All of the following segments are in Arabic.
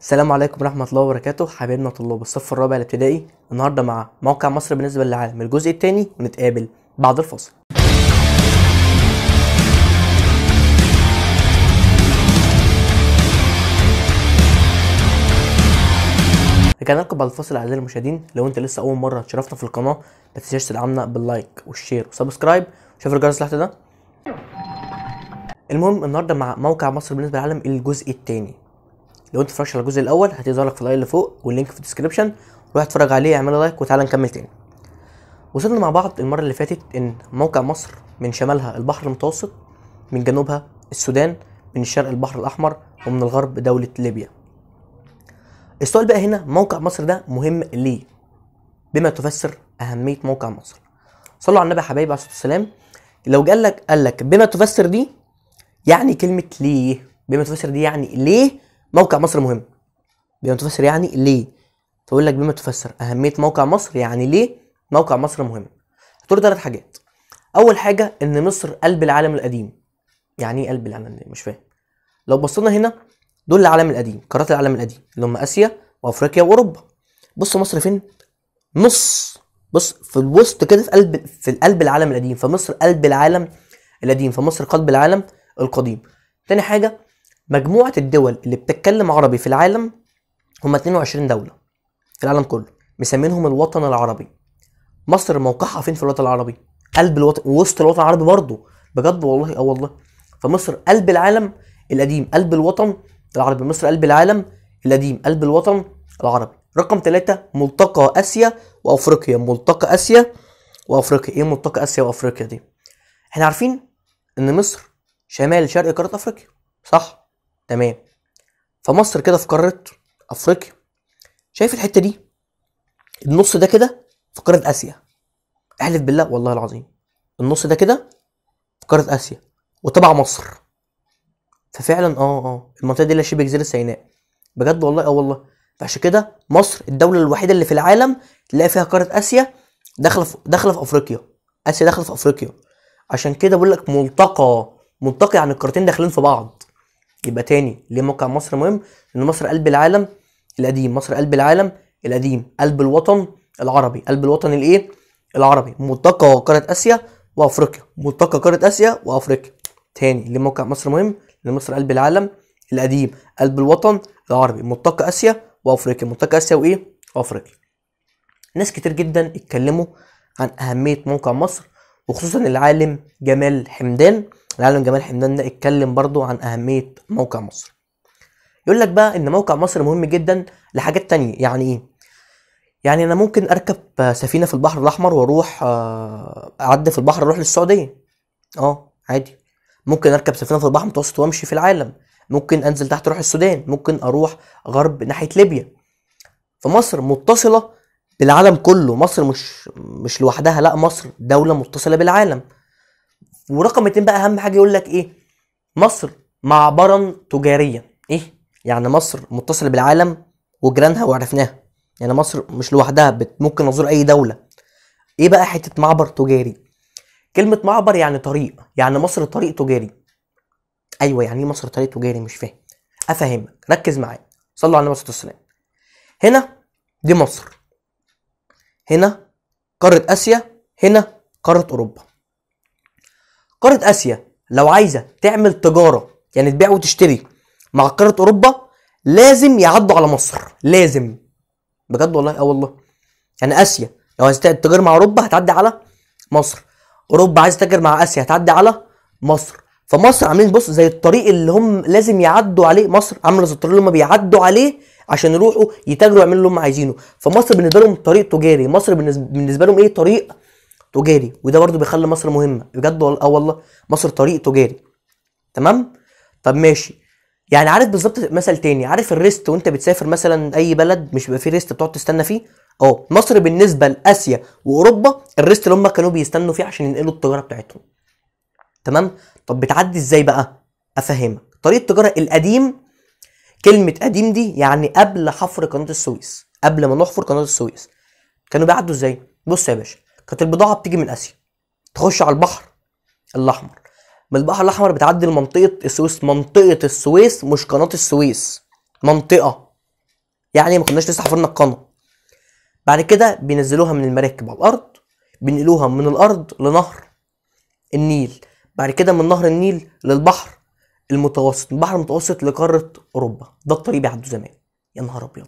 السلام عليكم ورحمة الله وبركاته حبايبنا طلاب الصف الرابع الابتدائي النهاردة مع موقع مصر بالنسبة للعالم الجزء الثاني ونتقابل بعد الفاصل رجعنا لكم بعد الفاصل اعزائي المشاهدين لو انت لسه اول مره تشرفنا في القناه ما تنساش تدعمنا باللايك والشير وسبسكرايب وشوف الجرس تحت ده المهم النهارده مع موقع مصر بالنسبه للعالم الجزء الثاني لو انت اتفرجت على الجزء الاول هتظهر لك في اللاين اللي فوق واللينك في الديسكربشن روح اتفرج عليه اعمل لايك وتعالى نكمل تاني وصلنا مع بعض المره اللي فاتت ان موقع مصر من شمالها البحر المتوسط من جنوبها السودان من الشرق البحر الاحمر ومن الغرب دوله ليبيا السؤال بقى هنا موقع مصر ده مهم ليه بما تفسر اهميه موقع مصر صلوا على النبي يا حبايبي عليه الصلاه والسلام لو قال لك قال لك بما تفسر دي يعني كلمه ليه بما تفسر دي يعني ليه موقع مصر مهم بما تفسر يعني ليه فاقول لك بما تفسر اهميه موقع مصر يعني ليه موقع مصر مهم هتقول ثلاث حاجات اول حاجه ان مصر قلب العالم القديم يعني ايه قلب العالم القديم مش فاهم لو بصينا هنا دول العالم القديم قارات العالم القديم اللي هم اسيا وافريقيا واوروبا بص مصر فين نص بص في الوسط كده في قلب في قلب العالم القديم فمصر قلب العالم القديم فمصر قلب العالم القديم تاني حاجه مجموعة الدول اللي بتتكلم عربي في العالم هم 22 دولة في العالم كله مسمينهم الوطن العربي مصر موقعها فين في الوطن العربي قلب الوطن وسط الوطن العربي برضه بجد والله اه والله فمصر قلب العالم القديم قلب الوطن العربي مصر قلب العالم القديم قلب الوطن العربي رقم ثلاثة ملتقى آسيا وأفريقيا ملتقى آسيا وأفريقيا إيه ملتقى آسيا وأفريقيا دي؟ إحنا عارفين إن مصر شمال شرق قارة أفريقيا صح؟ تمام فمصر كده في قاره افريقيا شايف الحته دي النص ده كده في قاره اسيا احلف بالله والله العظيم النص ده كده في قاره اسيا وتبع مصر ففعلا اه اه المنطقه دي اللي شبه جزيره سيناء بجد والله اه والله فعشان كده مصر الدوله الوحيده اللي في العالم تلاقي فيها قاره اسيا داخله في داخله في افريقيا اسيا داخله في افريقيا عشان كده بقول لك ملتقى ملتقى يعني القارتين داخلين في بعض يبقى تاني ليه موقع مصر مهم؟ لأن مصر قلب العالم القديم، مصر قلب العالم القديم، قلب الوطن العربي، قلب الوطن الإيه؟ العربي، ملتقى قارة آسيا وأفريقيا، ملتقى قارة آسيا وأفريقيا. تاني ليه موقع مصر مهم؟ لأن مصر قلب العالم القديم، قلب الوطن العربي، ملتقى آسيا وأفريقيا، ملتقى آسيا وإيه؟ وأفريقيا. ناس كتير جدا اتكلموا عن أهمية موقع مصر وخصوصا العالم جمال حمدان العالم جمال حمدان ده اتكلم برضو عن اهميه موقع مصر يقول لك بقى ان موقع مصر مهم جدا لحاجات تانية يعني ايه يعني انا ممكن اركب سفينه في البحر الاحمر واروح آه، اعدي في البحر اروح للسعوديه اه عادي ممكن اركب سفينه في البحر المتوسط وامشي في العالم ممكن انزل تحت اروح السودان ممكن اروح غرب ناحيه ليبيا فمصر متصله بالعالم كله مصر مش مش لوحدها لا مصر دوله متصله بالعالم ورقم اتنين بقى اهم حاجه يقول لك ايه مصر معبرا تجاريا ايه يعني مصر متصله بالعالم وجيرانها وعرفناها يعني مصر مش لوحدها ممكن نزور اي دوله ايه بقى حته معبر تجاري كلمه معبر يعني طريق يعني مصر طريق تجاري ايوه يعني ايه مصر طريق تجاري مش فاهم افهمك ركز معايا صلوا على النبي صلى الله عليه وسلم هنا دي مصر هنا قاره اسيا هنا قاره اوروبا قاره اسيا لو عايزه تعمل تجاره يعني تبيع وتشتري مع قاره اوروبا لازم يعدوا على مصر لازم بجد والله اه والله يعني اسيا لو عايز تتاجر مع اوروبا هتعدي على مصر اوروبا عايز تتاجر مع اسيا هتعدي على مصر فمصر عاملين بص زي الطريق اللي هم لازم يعدوا عليه مصر عامله زي الطريق اللي هم بيعدوا عليه عشان يروحوا يتاجروا ويعملوا اللي هم عايزينه فمصر بالنسبه لهم طريق تجاري مصر بالنسبه لهم ايه طريق تجاري وده برضو بيخلي مصر مهمه بجد والله اه والله مصر طريق تجاري تمام طب ماشي يعني عارف بالظبط مثل تاني عارف الريست وانت بتسافر مثلا اي بلد مش بيبقى فيه ريست بتقعد تستنى فيه اه مصر بالنسبه لاسيا واوروبا الريست اللي هم كانوا بيستنوا فيه عشان ينقلوا التجاره بتاعتهم تمام طب بتعدي ازاي بقى افهمك طريق التجاره القديم كلمه قديم دي يعني قبل حفر قناه السويس قبل ما نحفر قناه السويس كانوا بيعدوا ازاي بص يا باشا كانت البضاعه بتيجي من اسيا تخش على البحر الاحمر من البحر الاحمر بتعدي لمنطقه السويس منطقه السويس مش قناه السويس منطقه يعني ما كناش لسه حفرنا القناه بعد كده بينزلوها من المراكب على الارض بينقلوها من الارض لنهر النيل بعد كده من نهر النيل للبحر المتوسط من البحر المتوسط لقاره اوروبا ده الطريق بيعدوا زمان يا نهار ابيض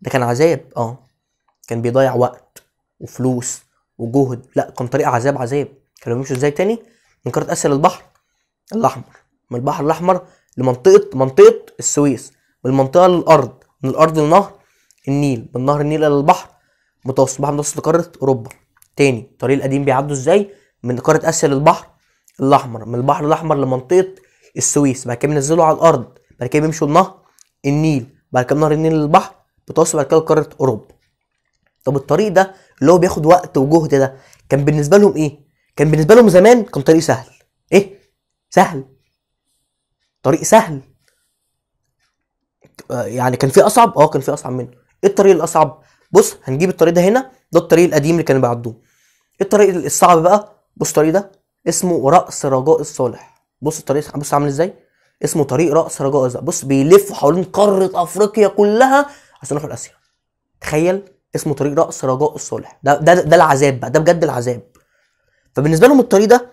ده كان عذاب اه كان بيضيع وقت وفلوس وجهد لا كان طريق عذاب عذاب كانوا بيمشوا ازاي تاني من قاره اسيا للبحر الاحمر من البحر الاحمر لمنطقه منطقه السويس من المنطقه للارض من الارض للنهر النيل من نهر النيل الى البحر متوسط البحر المتوسط لقاره اوروبا تاني الطريق القديم بيعدوا ازاي من قاره اسيا للبحر الاحمر من البحر الاحمر لمنطقه السويس بعد كده بينزلوا على الارض بعد كده بيمشوا النهر النيل بعد كده نهر النيل للبحر متوسط بعد كده لقاره اوروبا طب الطريق ده اللي هو بياخد وقت وجهد ده كان بالنسبه لهم ايه كان بالنسبه لهم زمان كان طريق سهل ايه سهل طريق سهل آه، يعني كان في اصعب اه كان في اصعب منه ايه الطريق الاصعب بص هنجيب الطريق ده هنا ده الطريق القديم اللي كانوا بيعدوه ايه الطريق الصعب بقى بص الطريق ده اسمه رأس رجاء الصالح بص الطريق بص عامل ازاي اسمه طريق رأس رجاء الصالح بص بيلف حوالين قارة افريقيا كلها عشان يروحوا لاسيا تخيل اسمه طريق رأس رجاء الصالح ده ده ده العذاب بقى ده بجد العذاب فبالنسبه لهم الطريق ده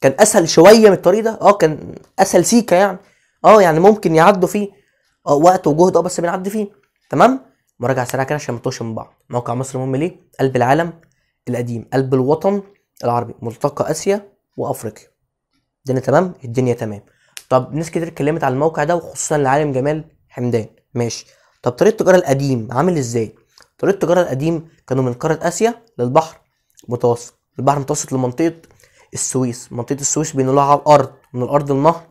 كان اسهل شويه من الطريق ده اه كان اسهل سيكه يعني اه يعني ممكن يعدوا فيه اه وقت وجهد اه بس بنعدي فيه تمام مراجعه سريعه كده عشان ما من بعض موقع مصر مهم ليه قلب العالم القديم قلب الوطن العربي ملتقى اسيا وافريقيا الدنيا تمام الدنيا تمام طب ناس كتير اتكلمت على الموقع ده وخصوصا العالم جمال حمدان ماشي طب طريق التجاره القديم عامل ازاي طريق التجارة القديم كانوا من قارة آسيا للبحر المتوسط البحر المتوسط لمنطقة السويس منطقة السويس بينقلوها على الأرض من الأرض للنهر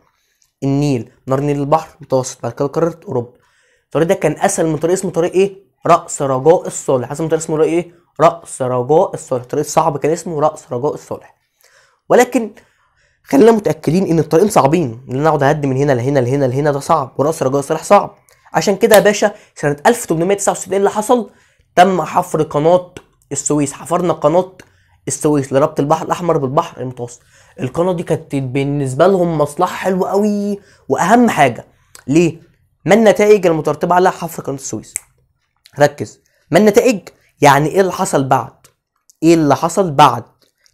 النيل نهر النيل للبحر المتوسط بعد كده قارة أوروبا الطريق ده كان أسهل من طريق اسمه طريق إيه؟ رأس رجاء الصالح حسب طريق اسمه إيه؟ رأس رجاء الصالح طريق صعب كان اسمه رأس رجاء الصالح ولكن خلينا متاكدين ان الطريقين صعبين ان انا اقعد اهد من هنا لهنا لهنا لهنا ده صعب وراس رجاء الصالح صعب عشان كده يا باشا سنه 1869 اللي حصل تم حفر قناه السويس حفرنا قناه السويس لربط البحر الاحمر بالبحر المتوسط القناه دي كانت بالنسبه لهم مصلحه حلوه قوي واهم حاجه ليه ما النتائج المترتبه على حفر قناه السويس ركز ما النتائج يعني ايه اللي حصل بعد ايه اللي حصل بعد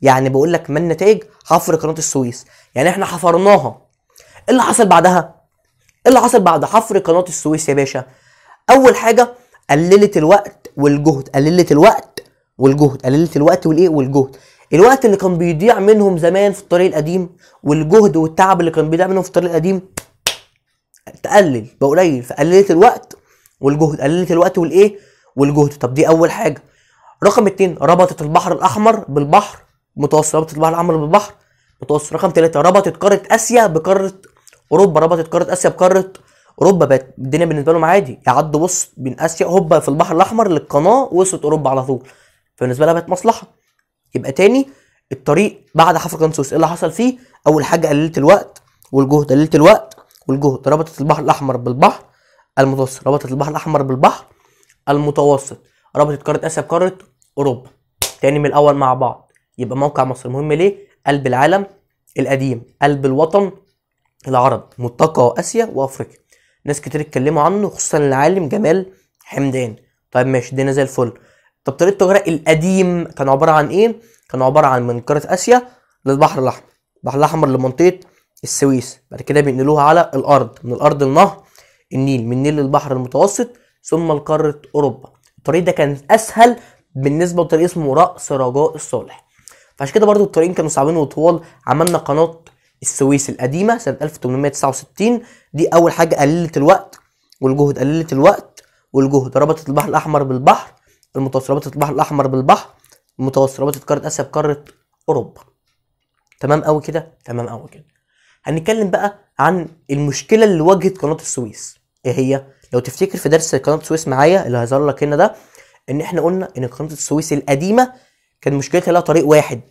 يعني بقول لك ما النتائج حفر قناه السويس يعني احنا حفرناها ايه اللي حصل بعدها ايه اللي حصل بعد حفر قناه السويس يا باشا اول حاجه قللت الوقت والجهد قللت الوقت والجهد قللت الوقت والايه والجهد الوقت اللي كان بيضيع منهم زمان في الطريق القديم والجهد والتعب اللي كان بيضيع منهم في الطريق القديم تقلل بقى قليل فقللت الوقت والجهد قللت الوقت والايه والجهد طب دي اول حاجه رقم اتنين ربطت البحر الاحمر بالبحر المتوسط ربطت البحر الاحمر بالبحر المتوسط رقم ثلاثة ربطت قارة اسيا بقارة اوروبا ربطت قارة اسيا بقارة اوروبا بقت الدنيا بالنسبه لهم عادي يعدوا بص من اسيا هوبا في البحر الاحمر للقناه وصلت اوروبا على طول فبالنسبه لها بقت مصلحه يبقى تاني الطريق بعد حفر قناه السويس ايه اللي حصل فيه اول حاجه قللت الوقت والجهد قللت الوقت والجهد ربطت البحر الاحمر بالبحر المتوسط ربطت البحر الاحمر بالبحر المتوسط ربطت قاره اسيا بقاره اوروبا تاني من الاول مع بعض يبقى موقع مصر مهم ليه قلب العالم القديم قلب الوطن العربي متقى اسيا وافريقيا ناس كتير اتكلموا عنه خصوصا العالم جمال حمدان طيب ماشي دينا زي الفل طب طريق التجارة القديم كان عبارة عن ايه؟ كان عبارة عن من قارة اسيا للبحر الاحمر البحر الاحمر لمنطقة السويس بعد كده بينقلوها على الارض من الارض النهر النيل من النيل للبحر المتوسط ثم لقارة اوروبا الطريق ده كان اسهل بالنسبة لطريق اسمه رأس رجاء الصالح فعشان كده برضو الطريقين كانوا صعبين وطوال عملنا قناة السويس القديمه سنه 1869 دي اول حاجه قللت الوقت والجهد قللت الوقت والجهد ربطت البحر الاحمر بالبحر المتوسط ربطت البحر الاحمر بالبحر المتوسط ربطت قاره اسيا بقاره اوروبا تمام قوي كده تمام قوي كده هنتكلم بقى عن المشكله اللي واجهت قناه السويس ايه هي لو تفتكر في درس قناه السويس معايا اللي هيظهر لك هنا ده ان احنا قلنا ان قناه السويس القديمه كان مشكلتها لها طريق واحد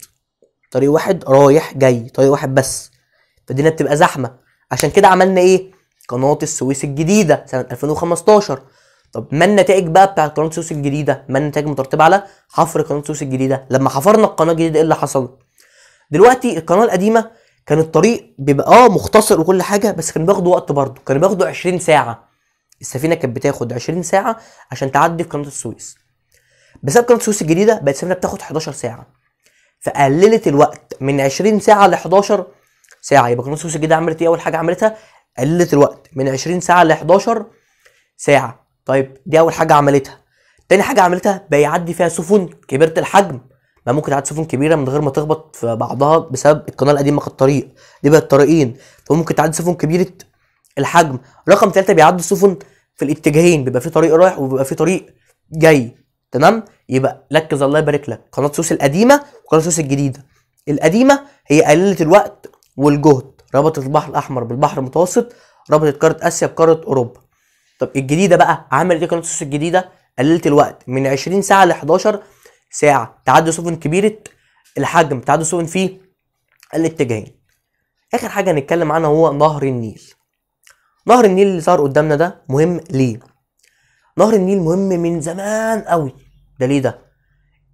طريق واحد رايح جاي طريق واحد بس فالدنيا بتبقى زحمه عشان كده عملنا ايه قناه السويس الجديده سنه 2015 طب ما النتائج بقى بتاعت قناه السويس الجديده ما النتائج مترتبه على حفر قناه السويس الجديده لما حفرنا القناه الجديده ايه اللي حصل دلوقتي القناه القديمه كان الطريق بيبقى اه مختصر وكل حاجه بس كان بياخدوا وقت برضه كان بياخدوا 20 ساعه السفينه كانت بتاخد 20 ساعه عشان تعدي في قناه السويس بسبب قناه السويس الجديده بقت السفينه بتاخد 11 ساعه فقللت الوقت من 20 ساعه ل 11 ساعه يبقى قناه السويس الجديده عملت ايه اول حاجه عملتها قللت الوقت من 20 ساعه ل 11 ساعه طيب دي اول حاجه عملتها تاني حاجه عملتها بقى يعدي فيها سفن كبيره الحجم ما ممكن تعدي سفن كبيره من غير ما تخبط في بعضها بسبب القناه القديمه كانت طريق دي بقت طريقين فممكن تعدي سفن كبيره الحجم رقم ثلاثة بيعدي السفن في الاتجاهين بيبقى في طريق رايح وبيبقى في طريق جاي تمام يبقى ركز الله يبارك لك قناه سوس القديمه وقناه سوس الجديده القديمه هي قللت الوقت والجهد ربطت البحر الاحمر بالبحر المتوسط ربطت قاره اسيا بقاره اوروبا طب الجديده بقى عملت ايه قناه السويس الجديده قللت الوقت من 20 ساعه ل 11 ساعه تعدد سفن كبيره الحجم تعدد سفن فيه الاتجاهين اخر حاجه هنتكلم عنها هو نهر النيل نهر النيل اللي ظهر قدامنا ده مهم ليه نهر النيل مهم من زمان قوي ده ليه ده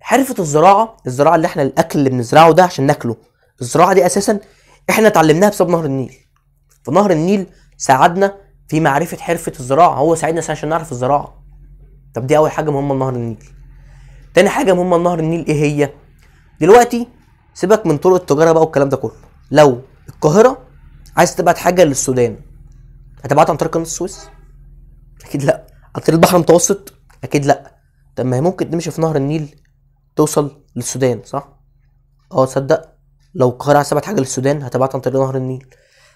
حرفه الزراعه الزراعه اللي احنا الاكل اللي بنزرعه ده عشان ناكله الزراعه دي اساسا احنا اتعلمناها بسبب نهر النيل فنهر النيل ساعدنا في معرفه حرفه الزراعه هو ساعدنا عشان نعرف الزراعه طب دي اول حاجه مهمه نهر النيل تاني حاجه مهمه نهر النيل ايه هي دلوقتي سيبك من طرق التجاره بقى والكلام ده كله لو القاهره عايز تبعت حاجه للسودان هتبعت عن طريق قناه السويس اكيد لا عن طريق البحر المتوسط اكيد لا طب ما هي ممكن تمشي في نهر النيل توصل للسودان صح اه تصدق لو القاهرة سابت حاجة للسودان هتبعت عن طريق نهر النيل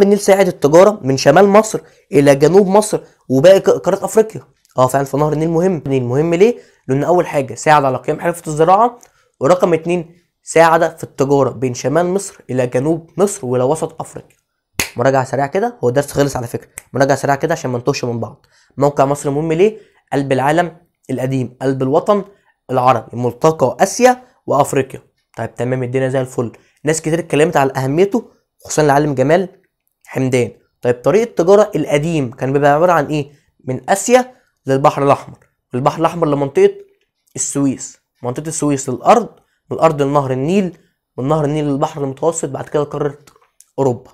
النيل ساعد التجارة من شمال مصر إلى جنوب مصر وباقي قارة أفريقيا اه فعلا فنهر النيل مهم النيل مهم ليه؟ لأن أول حاجة ساعد على قيام حرفة الزراعة ورقم اتنين ساعد في التجارة بين شمال مصر إلى جنوب مصر وإلى وسط أفريقيا مراجعة سريعة كده هو الدرس خلص على فكرة مراجعة سريعة كده عشان ما نتوهش من بعض موقع مصر مهم ليه؟ قلب العالم القديم قلب الوطن العربي ملتقى آسيا وأفريقيا طيب تمام الدنيا زي الفل ناس كتير اتكلمت على اهميته خصوصا العالم جمال حمدان طيب طريق التجاره القديم كان بيبقى عباره عن ايه من اسيا للبحر الاحمر البحر الاحمر لمنطقه السويس منطقه السويس للارض من الارض لنهر النيل من نهر النيل للبحر المتوسط بعد كده قررت اوروبا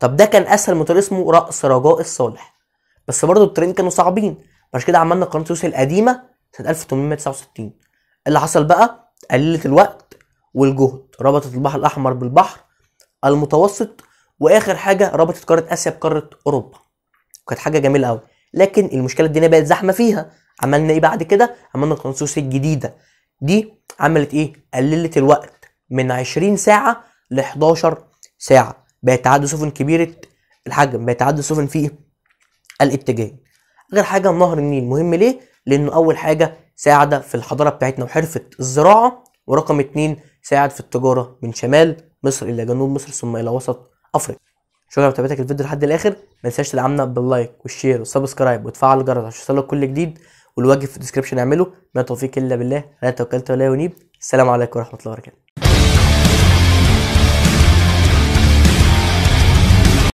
طب ده كان اسهل من طريق اسمه راس رجاء الصالح بس برضه الطريقين كانوا صعبين عشان كده عملنا قناه السويس القديمه سنه 1869 اللي حصل بقى قللت الوقت والجهد ربطت البحر الاحمر بالبحر المتوسط واخر حاجه ربطت قاره اسيا بقاره اوروبا وكانت حاجه جميله قوي لكن المشكله الدنيا بقت زحمه فيها عملنا ايه بعد كده عملنا القناصوص الجديده دي عملت ايه قللت الوقت من 20 ساعه ل 11 ساعه بقت عدد سفن كبيره الحجم بقت عدد سفن في الاتجاه غير حاجه نهر النيل مهم ليه لانه اول حاجه ساعد في الحضاره بتاعتنا وحرفه الزراعه ورقم اتنين ساعد في التجارة من شمال مصر إلى جنوب مصر ثم إلى وسط أفريقيا شكرا لمتابعتك الفيديو لحد الآخر ما تنساش تدعمنا باللايك والشير والسبسكرايب وتفعل الجرس عشان يوصلك كل جديد والواجب في الديسكربشن اعمله ما توفيق إلا بالله لا توكلت ولا ينيب السلام عليكم ورحمة الله وبركاته